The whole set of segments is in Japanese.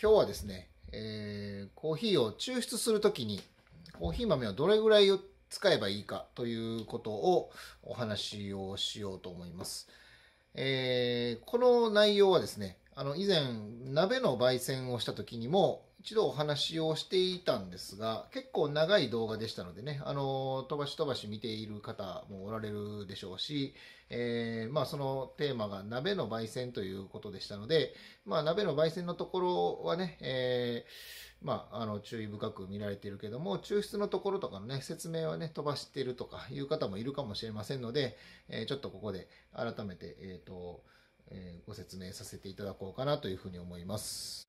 今日はですね、えー、コーヒーを抽出するときに、コーヒー豆をどれぐらい使えばいいかということをお話をしようと思います。えー、この内容はですね、あの以前鍋の焙煎をした時にも度お話をしていたんですが、結構長い動画でしたのでね、あの、飛ばし飛ばし見ている方もおられるでしょうし、えー、まあそのテーマが鍋の焙煎ということでしたので、まあ鍋の焙煎のところはね、えー、まああの注意深く見られているけども、抽出のところとかのね、説明はね、飛ばしてるとかいう方もいるかもしれませんので、えー、ちょっとここで改めて、えっ、と、えご説明させていただこうかなというふうに思います。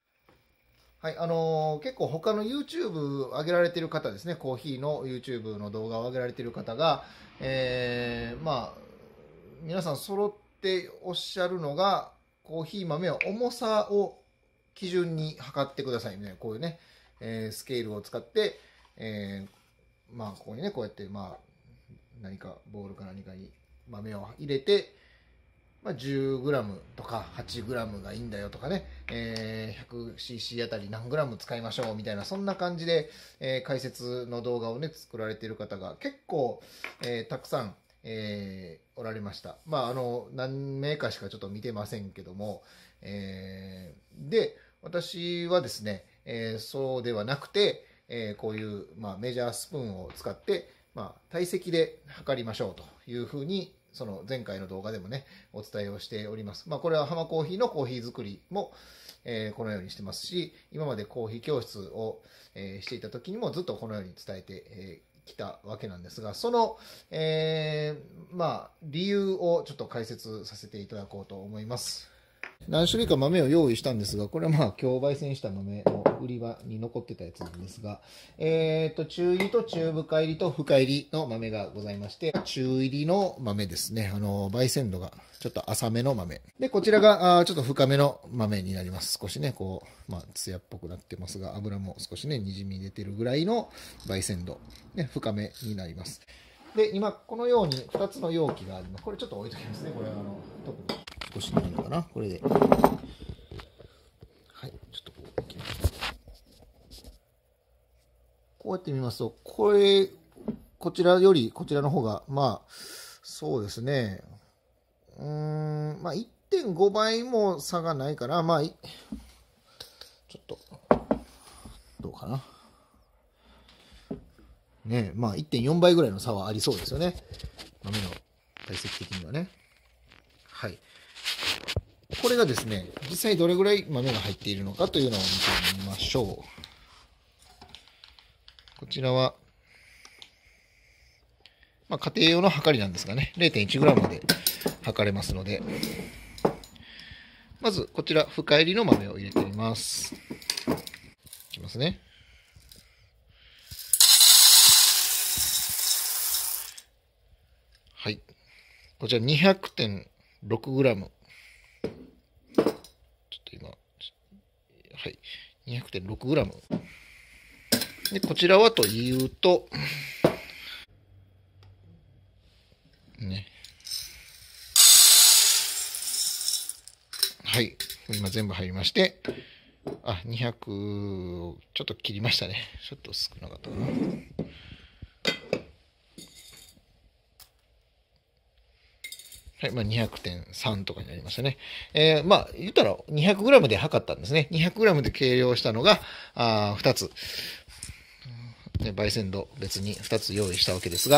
はい、あのー、結構他の YouTube 上げられてる方ですね、コーヒーの YouTube の動画を上げられてる方が、えー、まあ、皆さん揃っておっしゃるのが、コーヒー豆は重さを基準に測ってくださいみたいな、こういうね、えー、スケールを使って、えまあ、ここにね、こうやって、まあ、何かボールか何かに豆を入れて、まあ、10g とか 8g がいいんだよとかね、えー、100cc あたり何 g 使いましょうみたいな、そんな感じで、えー、解説の動画をね、作られている方が結構、えー、たくさん、えー、おられました。まあ、あの、何名かしかちょっと見てませんけども、えー、で、私はですね、えー、そうではなくて、えー、こういう、まあ、メジャースプーンを使って、まあ、体積で測りましょうというふうにその前回の動画でもね、お伝えをしております。まあ、これは浜コーヒーのコーヒー作りも、えー、このようにしてますし、今までコーヒー教室を、えー、していた時にもずっとこのように伝えて、えーきたわけなんですが、その、えー、まあ、理由をちょっと解説させていただこうと思います。何種類か豆を用意したんですが、これはまあ今日焙煎した豆の売り場に残ってたやつなんですが、えっ、ー、と、中入りと中深入りと深入りの豆がございまして、中入りの豆ですね。あの、焙煎度がちょっと浅めの豆。で、こちらがあちょっと深めの豆になります。少しね、こう、まあ、艶っぽくなってますが、油も少しね、にじみ出てるぐらいの焙煎度、ね、深めになります。で、今、このように2つの容器があります。これちょっと置いときますね。これ、あの、特に。少しなのかなこれで。はい、ちょっとこう、こうやって見ますと、これ、こちらより、こちらの方が、まあ、そうですね。うーん、まあ、1.5倍も差がないから、まあ、ちょっと、どうかな。ねまあ、1.4倍ぐらいの差はありそうですよね。豆の体積的にはね。はい。これがですね、実際どれぐらい豆が入っているのかというのを見てみましょう。こちらは、まあ、家庭用の測りなんですがね、0.1g で測れますので、まずこちら、深入りの豆を入れてみます。いきますね。はい。こちら 200.6g。と今、はい、200.6g。で、こちらはというと、ね。はい。今全部入りまして、あ、200ちょっと切りましたね。ちょっと少なかったかな。はいまあ、200.3とかになりましたね。えー、まあ、言ったら 200g で測ったんですね。200g で計量したのが、あ2つ、で、焙煎度別に2つ用意したわけですが、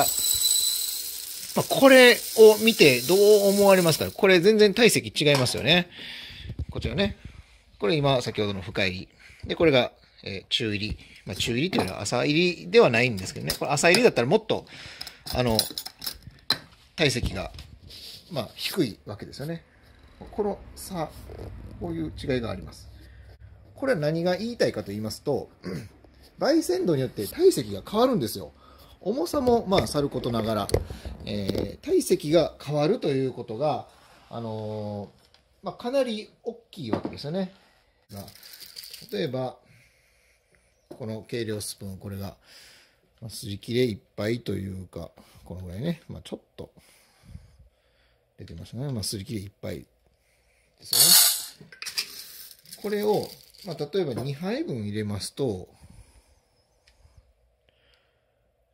まあ、これを見てどう思われますかこれ全然体積違いますよね。こちらね。これ今、先ほどの深入り。で、これが、えー、中入り。まあ、中入りというのは朝入りではないんですけどね。これ朝入りだったらもっと、あの、体積がまあ、低いわけですよね。この差、こういう違いがあります。これは何が言いたいかと言いますと、焙煎度によって体積が変わるんですよ。重さもまあさることながら、えー、体積が変わるということが、あのー、まあ、かなり大きいわけですよね。まあ、例えば、この計量スプーン、これが、まあ、すり切れいっぱいというか、このぐらいね、まあ、ちょっと出てましたね。まあ、すり切りいっぱいですよね。これを、まあ、例えば2杯分入れますと、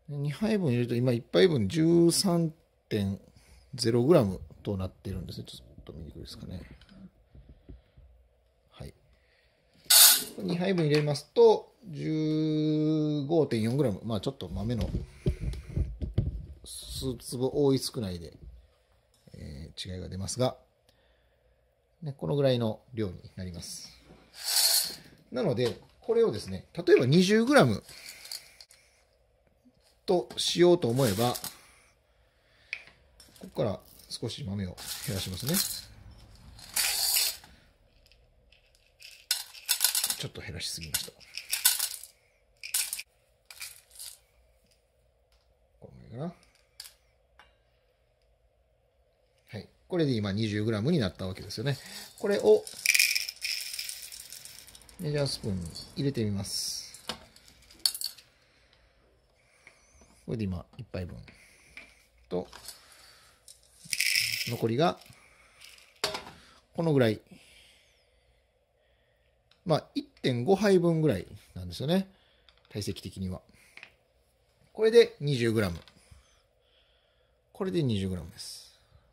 2杯分入れると、今1杯分 13.0g となっているんですね。ちょっと見にくいですかね。はい。2杯分入れますと、15.4g。まあちょっと豆の数粒多い少ないで違いが出ますが、ね、このぐらいの量になります。なので、これをですね、例えば 20g としようと思えば、ここから少し豆を減らしますね。ちょっと減らしすぎました。このぐらいかな。これで今 20g になったわけですよね。これをメジャースプーンに入れてみます。これで今1杯分と、残りがこのぐらい。まあ1.5杯分ぐらいなんですよね。体積的には。これで 20g。これで 20g です。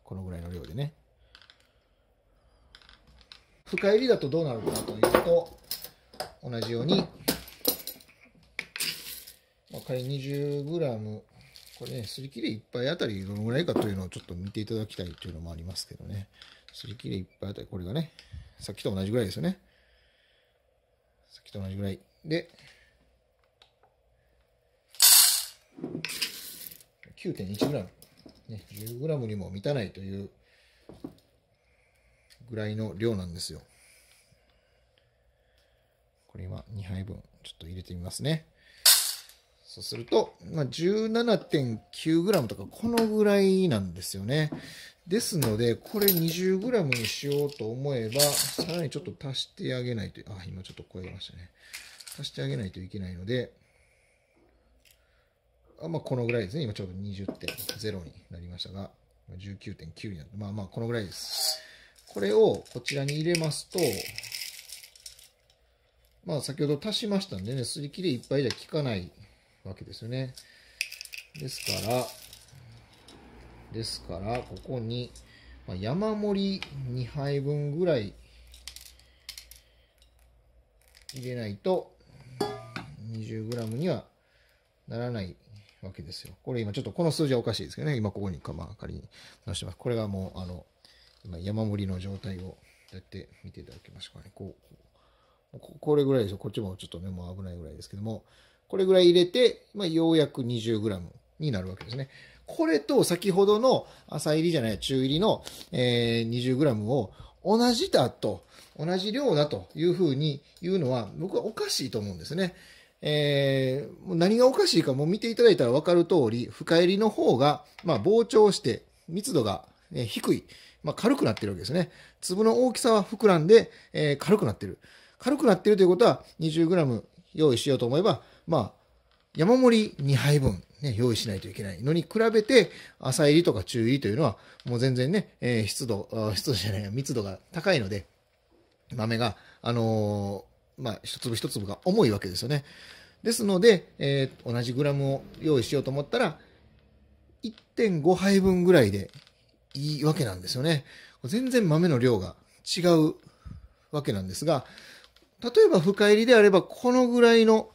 このぐらいの量でね深入りだとどうなるかというと同じように、まあ、仮 20g これねすり切れ1杯あたりどのぐらいかというのをちょっと見ていただきたいというのもありますけどねすり切れ1杯あたりこれがねさっきと同じぐらいですよねさっきと同じぐらいで9.1 g ね、10g にも満たないというぐらいの量なんですよ。これ今2杯分ちょっと入れてみますね。そうすると、まあ、17.9g とかこのぐらいなんですよね。ですので、これ 20g にしようと思えば、さらにちょっと足してあげないと、あ、今ちょっと超えましたね。足してあげないといけないので、あまあ、このぐらいですね。今ちょうど20.0になりましたが、19.9になって、まあまあ、このぐらいです。これをこちらに入れますと、まあ、先ほど足しましたんでね、すり切れいっぱいじゃ効かないわけですよね。ですから、ですから、ここに、まあ、山盛り2杯分ぐらい入れないと、20g にはならないわけですよ。これ今ちょっとこの数字はおかしいですけどね、今ここにかまあ仮に出してます。これがもうあの、今山盛りの状態をこうやって見ていただきましょうかね。こう、これぐらいでしょ。こっちもちょっとね、もう危ないぐらいですけども、これぐらい入れて、まあ、ようやく 20g になるわけですね。これと先ほどの朝入りじゃない、中入りの、えー、20g を同じだと、同じ量だというふうに言うのは、僕はおかしいと思うんですね。えー、何がおかしいかも見ていただいたら分かる通り、深入りの方が、まあ、膨張して密度が低い、まあ、軽くなってるわけですね。粒の大きさは膨らんで、えー、軽くなってる。軽くなってるということは 20g 用意しようと思えば、まあ、山盛り2杯分、ね、用意しないといけないのに比べて、浅入りとか中入りというのは、もう全然ね、えー、湿度、湿度じゃない、密度が高いので、豆が、あのーまあ、一粒一粒が重いわけですよね。ですので、えー、同じグラムを用意しようと思ったら、1.5杯分ぐらいでいいわけなんですよね。全然豆の量が違うわけなんですが、例えば深入りであれば、このぐらいの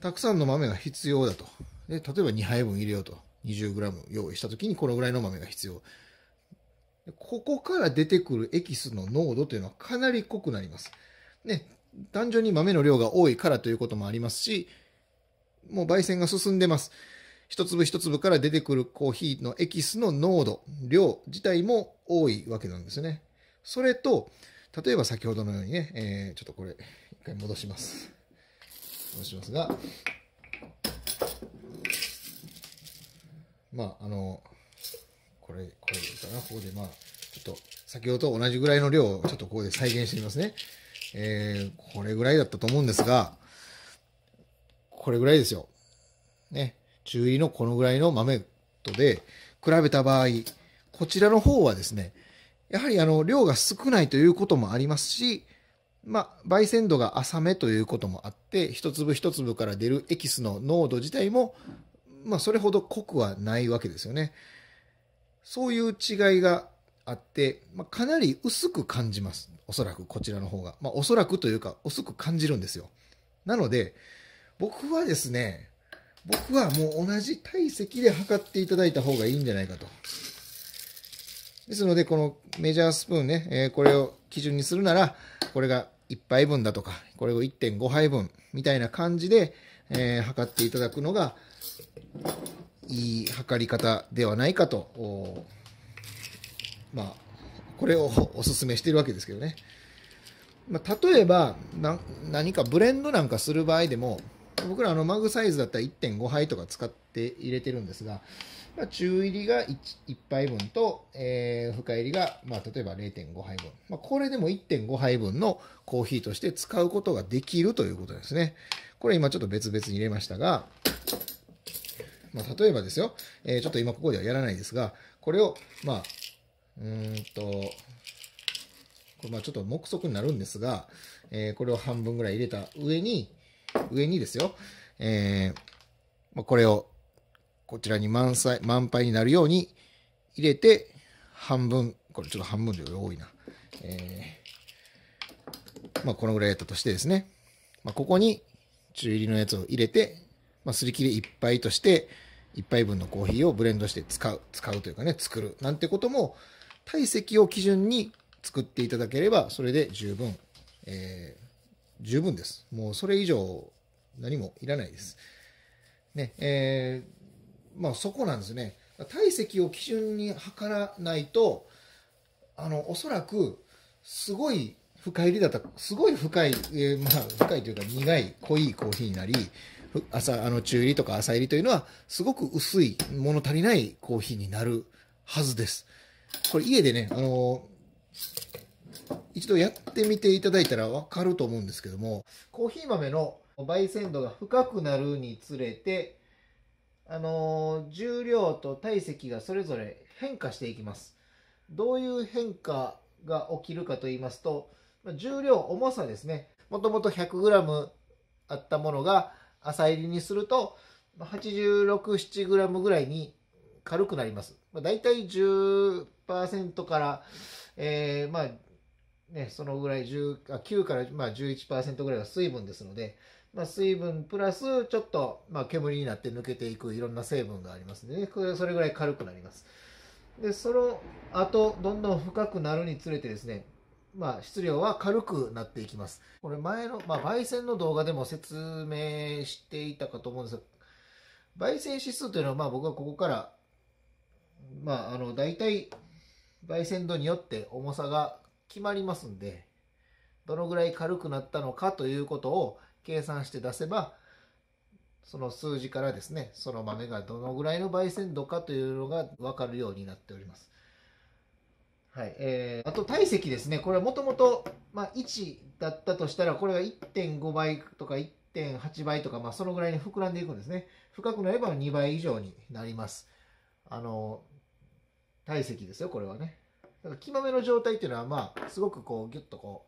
たくさんの豆が必要だと。で例えば2杯分入れようと。20g 用意した時にこのぐらいの豆が必要。ここから出てくるエキスの濃度というのはかなり濃くなります。ね、単純に豆の量が多いからということもありますし、もう焙煎が進んでます。一粒一粒から出てくるコーヒーのエキスの濃度、量自体も多いわけなんですね。それと、例えば先ほどのようにね、えー、ちょっとこれ、一回戻します。戻しますが、まあ、あの、これ、これでかな。ここでまあ、ちょっと先ほどと同じぐらいの量をちょっとここで再現してみますね。えー、これぐらいだったと思うんですが、これぐらいですよ。ね。注意のこのぐらいの豆とで比べた場合、こちらの方はですね、やはりあの、量が少ないということもありますし、まあ、焙煎度が浅めということもあって、一粒一粒から出るエキスの濃度自体も、まあ、それほど濃くはないわけですよね。そういう違いがあって、まあ、かなり薄く感じます。おそらくこちらの方が。まあ、おそらくというか、薄く感じるんですよ。なので、僕はですね、僕はもう同じ体積で測っていただいた方がいいんじゃないかと。ですので、このメジャースプーンね、えー、これを基準にするなら、これが1杯分だとか、これを1.5杯分みたいな感じで、えー、測っていただくのが、いい測り方ではないかとまあ、これをおすすめしているわけですけどね。まあ、例えば何かブレンドなんかする場合でも、僕らのマグサイズだったら1.5杯とか使って入れてるんですが、まあ、中入りが 1, 1杯分と、えー、深入りが、まあ、例えば0.5杯分。まあ、これでも1.5杯分のコーヒーとして使うことができるということですね。これ今ちょっと別々に入れましたが、まあ、例えばですよ、えー、ちょっと今ここではやらないですが、これを、まあ、うんと、これまあちょっと目測になるんですが、えー、これを半分ぐらい入れた上に、上にですよ、えー、まあ、これをこちらに満載、満杯になるように入れて、半分、これちょっと半分量多いな。えー、まあ、このぐらいやったとしてですね、まあ、ここに中入りのやつを入れて、まあ、すり切りぱいとして、1杯分のコーヒーをブレンドして使う、使うというかね、作るなんてことも、体積を基準に作っていただければ、それで十分、えー、十分です。もうそれ以上何もいらないです。ね、えー、まあそこなんですね。体積を基準に測らないと、あの、おそらく、すごい深入りだった、すごい深い、えー、まあ、深いというか苦い、濃いコーヒーになり、朝、あの、中入りとか朝入りというのは、すごく薄い、物足りないコーヒーになるはずです。これ家でね、あのー、一度やってみていただいたらわかると思うんですけども、コーヒー豆の焙煎度が深くなるにつれて、あのー、重量と体積がそれぞれ変化していきます。どういう変化が起きるかと言いますと、重量、重さですね。もともと 100g あったものが浅入りにすると、86、7g ぐらいに軽くなります。まあ、大体10%から、えー、まあ、ね、そのぐらい10あ9から、まあ、11%ぐらいは水分ですので、まあ、水分プラスちょっと、まあ、煙になって抜けていくいろんな成分がありますので、ね、これそれぐらい軽くなります。で、その後、どんどん深くなるにつれてですね、まあ、質量は軽くなっていきます。これ前の、まあ、焙煎の動画でも説明していたかと思うんですが、焙煎指数というのは、まあ、僕はここからまあ、あの、大体、焙煎度によって重さが決まりますんで、どのぐらい軽くなったのかということを計算して出せば、その数字からですね、その豆がどのぐらいの焙煎度かというのがわかるようになっております。はい。えー、あと体積ですね。これはもともと、まあ、1だったとしたら、これが1.5倍とか1.8倍とか、まあ、そのぐらいに膨らんでいくんですね。深くなれば2倍以上になります。あの、体積ですよこれはねだから木豆の状態っていうのはまあすごくこうギュッとこ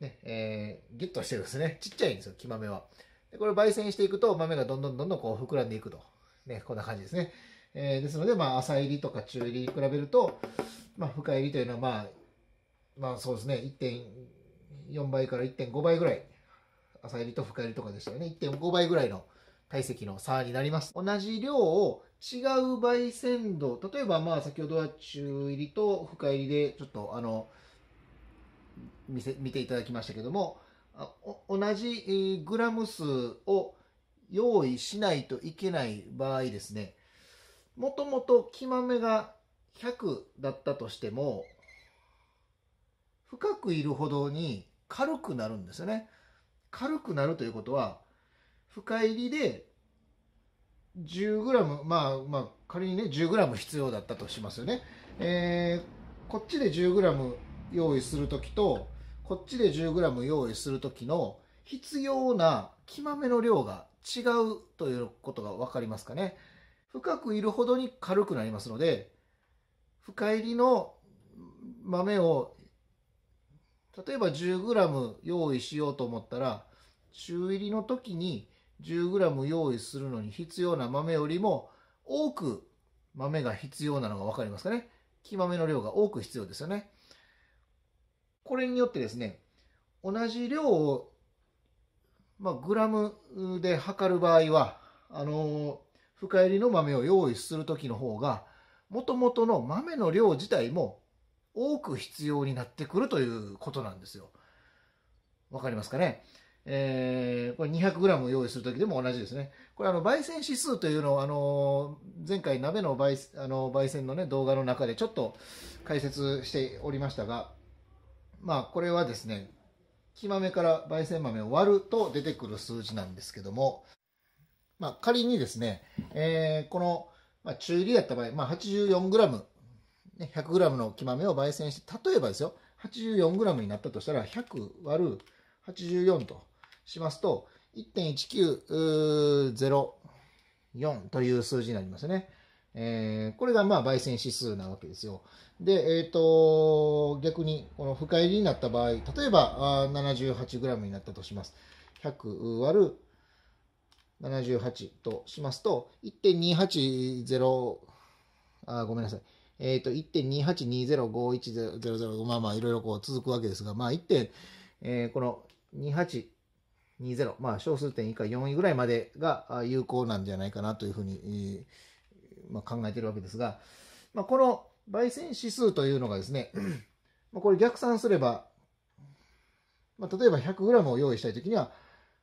うねえー、ギュッとしてるんですねちっちゃいんですよ木豆はでこれ焙煎していくと豆がどんどんどんどんこう膨らんでいくとねこんな感じですね、えー、ですのでまあ浅入りとか中入りに比べるとまあ深入りというのはまあまあそうですね1.4倍から1.5倍ぐらい浅入りと深入りとかでしたよね1.5倍ぐらいの体積の差になります同じ量を違う焙煎度、例えばまあ先ほどは中入りと深入りでちょっとあの、見せ、見ていただきましたけども、同じグラム数を用意しないといけない場合ですね、もともと木豆が100だったとしても、深くいるほどに軽くなるんですよね。軽くなるということは、深入りで 10g まあまあ仮にね 10g 必要だったとしますよね、えー、こっちで 10g 用意する時とこっちで 10g 用意する時の必要な木豆の量が違うということが分かりますかね深くいるほどに軽くなりますので深入りの豆を例えば 10g 用意しようと思ったら中入りの時に 10g 用意するのに必要な豆よりも多く豆が必要なのが分かりますかね。木豆の量が多く必要ですよね。これによってですね、同じ量を、まあ、グラムで測る場合は、あの深入りの豆を用意する時の方が、もともとの豆の量自体も多く必要になってくるということなんですよ。わかりますかねえー、これ 200g 用意するときでも同じですね。これあの、焙煎指数というのを、あの、前回鍋の焙あの焙煎のね、動画の中でちょっと解説しておりましたが、まあ、これはですね、木豆から焙煎豆を割ると出てくる数字なんですけども、まあ、仮にですね、えー、この、まあ、中入りやった場合、まあ、84g、ね、100g の木豆を焙煎して、例えばですよ、84g になったとしたら、100割る84と。しますと、1.1904という数字になりますね。えー、これがまあ焙煎指数なわけですよ。で、えっ、ー、と、逆に、この深入りになった場合、例えば 78g になったとします。100割る78としますと、1.280、あ、ごめんなさい。えっ、ー、と、1.282051000、まあまあいろいろこう続くわけですが、まあ1点、えー、この28、20、まあ、小数点以下4位ぐらいまでが有効なんじゃないかなというふうに、まあ、考えているわけですが、まあ、この焙煎指数というのがですね、まあ、これ逆算すれば、まあ、例えば 100g を用意したいときには、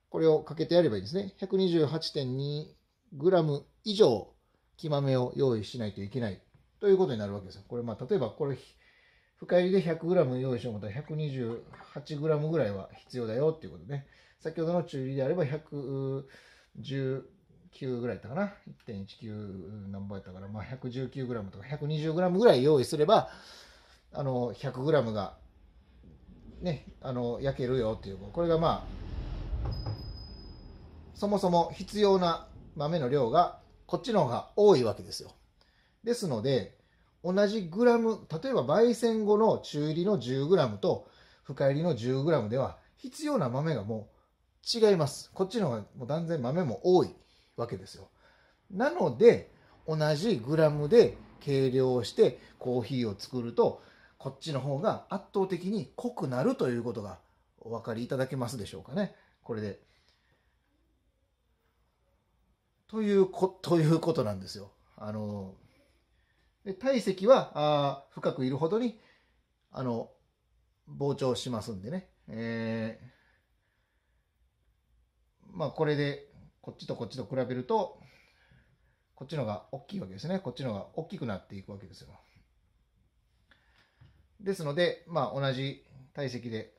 これをかけてやればいいですね。128.2g 以上、木豆を用意しないといけないということになるわけですよ。これ、まあ、例えばこれ、深入りで 100g 用意しようと思ったら 128g ぐらいは必要だよっていうことね。先ほどの中入りであれば119ぐらいだったかな。1.19何倍やったから、まあ、119グラムとか120グラムぐらい用意すれば、あの、100グラムが、ね、あの、焼けるよっていう、これがまあ、そもそも必要な豆の量が、こっちの方が多いわけですよ。ですので、同じグラム、例えば焙煎後の中入りの10グラムと深入りの10グラムでは必要な豆がもう違います。こっちの方がもう断然豆も多いわけですよ。なので、同じグラムで計量してコーヒーを作ると、こっちの方が圧倒的に濃くなるということがお分かりいただけますでしょうかね。これで。というこ、ということなんですよ。あの、で体積はあ深くいるほどに、あの、膨張しますんでね。えーまあこれでこっちとこっちと比べるとこっちのが大きいわけですねこっちのが大きくなっていくわけですよですのでまあ同じ体積で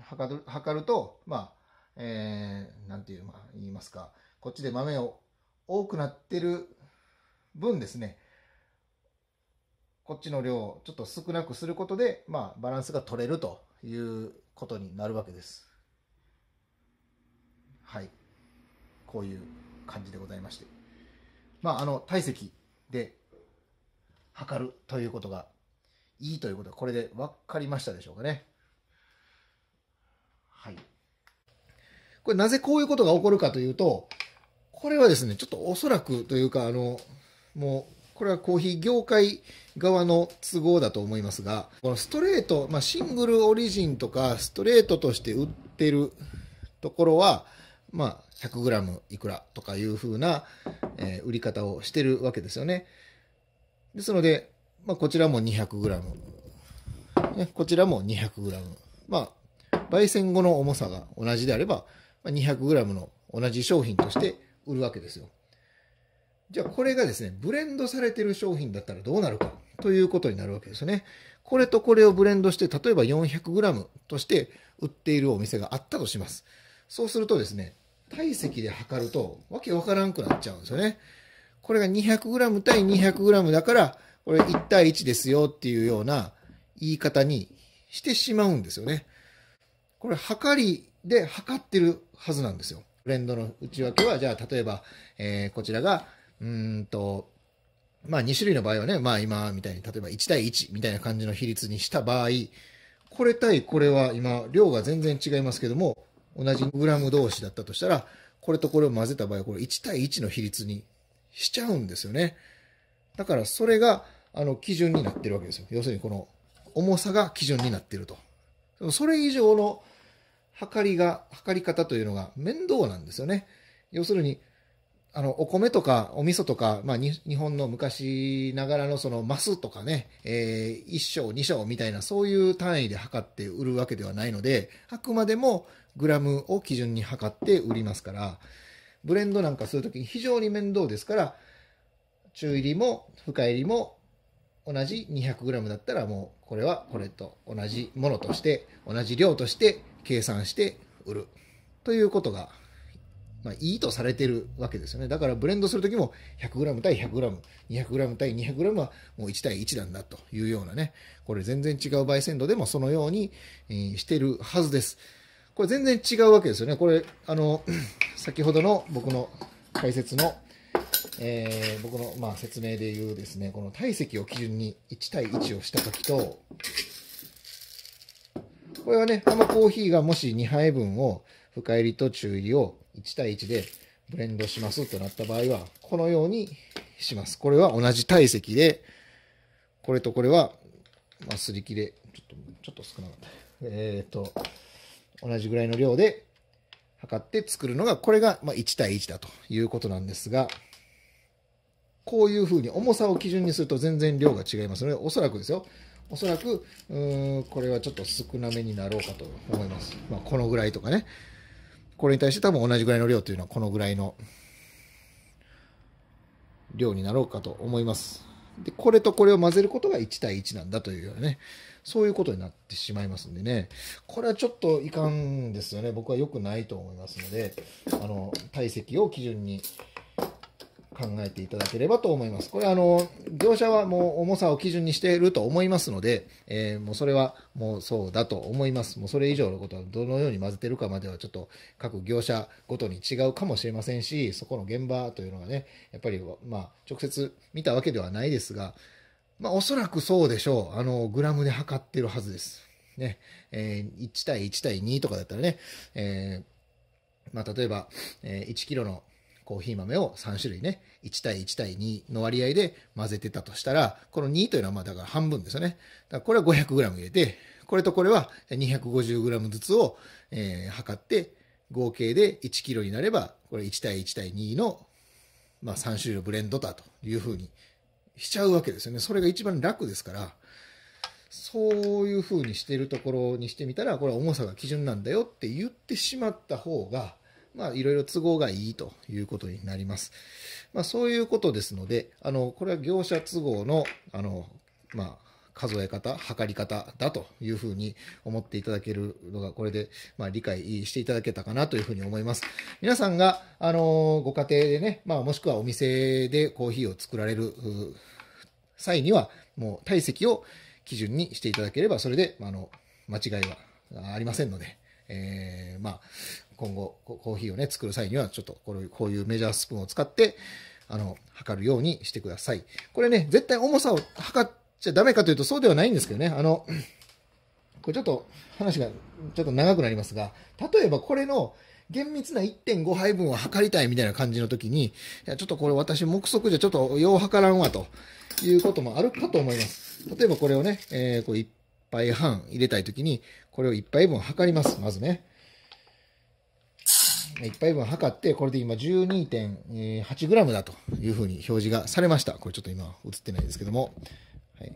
測る測るとまあえー、なんていう、まあ、言いますかこっちで豆を多くなってる分ですねこっちの量をちょっと少なくすることで、まあ、バランスが取れるということになるわけです。こういう感じでございまして。まあ、あの、体積で測るということが、いいということは、これで分かりましたでしょうかね。はい。これなぜこういうことが起こるかというと、これはですね、ちょっとおそらくというか、あの、もう、これはコーヒー業界側の都合だと思いますが、このストレート、まあ、シングルオリジンとか、ストレートとして売ってるところは、まあ、100g いくらとかいうふうな、えー、売り方をしてるわけですよね。ですので、まあ、こちらも 200g、ね、こちらも 200g。まあ、焙煎後の重さが同じであれば、200g の同じ商品として売るわけですよ。じゃあこれがですね、ブレンドされてる商品だったらどうなるかということになるわけですよね。これとこれをブレンドして、例えば 400g として売っているお店があったとします。そうするとですね、体積で測ると、わけわからんくなっちゃうんですよね。これが 200g 対 200g だから、これ1対1ですよっていうような言い方にしてしまうんですよね。これ、測りで測ってるはずなんですよ。ブレンドの内訳は、じゃあ、例えば、えー、こちらが、うんと、まあ、2種類の場合はね、まあ、今みたいに、例えば1対1みたいな感じの比率にした場合、これ対これは今、量が全然違いますけども、同じグラム同士だったとしたら、これとこれを混ぜた場合はこれ1対1の比率にしちゃうんですよね。だからそれが、あの、基準になってるわけですよ。要するにこの重さが基準になってると。それ以上の測りが、測り方というのが面倒なんですよね。要するに、あの、お米とかお味噌とか、まあ、日本の昔ながらのその、マスとかね、えー、1升、2升みたいな、そういう単位で測って売るわけではないので、あくまでもグラムを基準に測って売りますから、ブレンドなんかするときに非常に面倒ですから、中入りも深入りも同じ 200g だったらもうこれはこれと同じものとして同じ量として計算して売るということがまあ、いいとされてるわけですよね。だからブレンドするときも 100g 対 100g、200g 対 200g はもう1対1なんだというようなね、これ全然違う焙煎度でもそのように、してるはずです。これ全然違うわけですよね。これ、あの、先ほどの僕の解説の、えー、僕の、まあ、説明で言うですね、この体積を基準に1対1をしたときと、これはね、あのコーヒーがもし2杯分を深入りと注意を1対1でブレンドしますとなった場合は、このようにします。これは同じ体積で、これとこれは、まあ、すり切れ、ちょっと、ちょっと少なかった。えっ、ー、と、同じぐらいの量で測って作るのが、これが、まあ、1対1だということなんですが、こういうふうに重さを基準にすると全然量が違いますので、おそらくですよ。おそらく、うーん、これはちょっと少なめになろうかと思います。まあ、このぐらいとかね。これに対して多分同じぐらいの量というのはこのぐらいの量になろうかと思います。で、これとこれを混ぜることが1対1なんだというようなね、そういうことになってしまいますんでね、これはちょっといかんですよね。僕は良くないと思いますので、あの、体積を基準に考えていただければと思います。これあの、業者はもう重さを基準にしていると思いますので、えー、もうそれはもうそうだと思います。もうそれ以上のことはどのように混ぜてるかまではちょっと各業者ごとに違うかもしれませんし、そこの現場というのがね、やっぱりまあ直接見たわけではないですが、まあおそらくそうでしょう。あの、グラムで測ってるはずです。ね、えー、1対1対2とかだったらね、えー、まあ例えば、えー、1キロのコーヒー豆を3種類ね、1対1対2の割合で混ぜてたとしたら、この2というのはまあだから半分ですよね。だからこれは 500g 入れて、これとこれは 250g ずつを、えー、測って、合計で 1kg になれば、これ1対1対2の、まあ、3種類のブレンドだというふうにしちゃうわけですよね。それが一番楽ですから、そういうふうにしてるところにしてみたら、これは重さが基準なんだよって言ってしまった方が、まあ、いろいろ都合がいいということになります。まあ、そういうことですので、あの、これは業者都合の、あの、まあ、数え方、測り方だというふうに思っていただけるのが、これで、まあ、理解していただけたかなというふうに思います。皆さんが、あの、ご家庭でね、まあ、もしくはお店でコーヒーを作られる際には、もう体積を基準にしていただければ、それで、あの、間違いはありませんので、えー、まあ、今後コーヒーをね作る際にはちょっとこういうこういうメジャースプーンを使ってあの測るようにしてくださいこれね絶対重さを測っちゃダメかというとそうではないんですけどねあのこれちょっと話がちょっと長くなりますが例えばこれの厳密な1.5杯分を測りたいみたいな感じの時に、いや、ちょっとこれ私目測じゃちょっとよう測らんわということもあるかと思います。例えばこれをね、えー、こう1杯半入れたい時に、これを1杯分測ります。まずね。一杯分測って、これで今 12.8g だというふうに表示がされました。これちょっと今映ってないですけども。はい。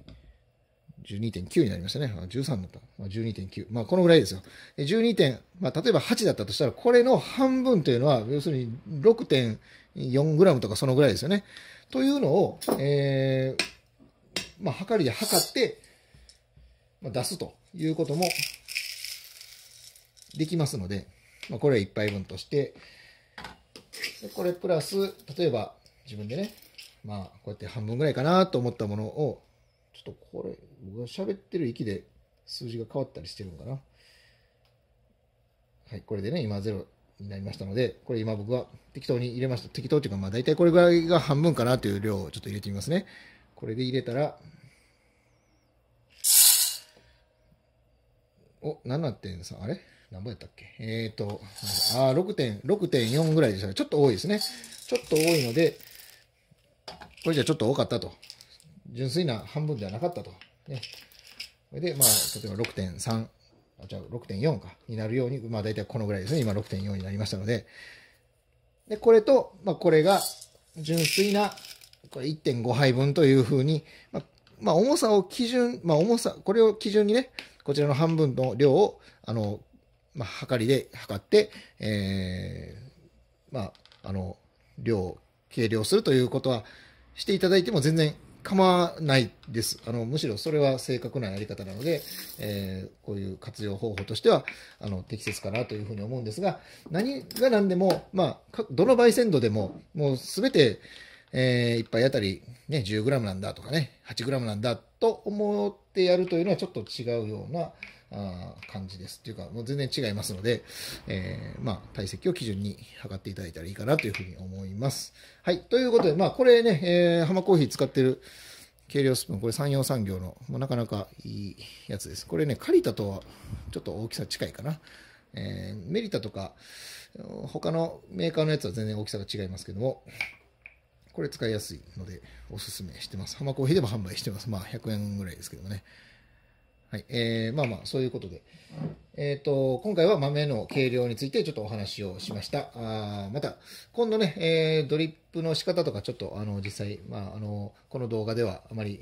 12.9になりましたね。13だった。12.9。まあ、このぐらいですよ。12点、まあ、例えば8だったとしたら、これの半分というのは、要するに 6.4g とかそのぐらいですよね。というのを、えー、まあ、測りで測って、まあ、出すということもできますので、まあ、これを1杯分として、でこれプラス、例えば自分でね、まあ、こうやって半分ぐらいかなと思ったものを、ちょっとこれ、僕が喋ってる域で数字が変わったりしてるのかな。はい、これでね、今0になりましたので、これ今僕は適当に入れました。適当っていうか、まあ大体これぐらいが半分かなという量をちょっと入れてみますね。これで入れたら、お、7.3、あれ何ぼやったっけえっ、ー、と、あ、6.4ぐらいでしたね。ちょっと多いですね。ちょっと多いので、これじゃちょっと多かったと。純粋な半分ではなかったと。ね。これで、まあ、例えば6.3、あ、じゃあ6.4か、になるように、まあ大体このぐらいですね。今6.4になりましたので。で、これと、まあこれが純粋な、これ1.5杯分というふうに、まあ、まあ、重さを基準、まあ重さ、これを基準にね、こちらの半分の量を、あの、まあ、はかりで測って、えー、まあ、あの、量、計量するということはしていただいても全然構わないです。あの、むしろそれは正確なやり方なので、えー、こういう活用方法としては、あの、適切かなというふうに思うんですが、何が何でも、まあ、どの焙煎度でも、もうすべて、えー、1杯あたり、ね、10g なんだとかね、8g なんだと思ってやるというのはちょっと違うような、あ感じです。というか、もう全然違いますので、えー、まあ、体積を基準に測っていただいたらいいかなというふうに思います。はい。ということで、まあ、これね、えー、浜コーヒー使ってる軽量スプーン、これ山陽産業の、もうなかなかいいやつです。これね、借りたとはちょっと大きさ近いかな。えー、メリタとか、他のメーカーのやつは全然大きさが違いますけども、これ使いやすいのでおすすめしてます。浜コーヒーでも販売してます。まあ100円ぐらいですけどね。はい。えー、まあまあ、そういうことで。えっ、ー、と、今回は豆の計量についてちょっとお話をしました。あまた、今度ね、えー、ドリップの仕方とかちょっと、あの、実際、まあ、あの、この動画ではあまり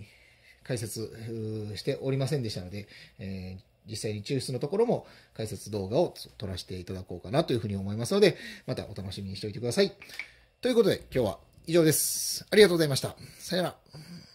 解説しておりませんでしたので、えー実際に抽出のところも解説動画を撮らせていただこうかなというふうに思いますので、またお楽しみにしておいてください。ということで今日は以上です。ありがとうございました。さよなら。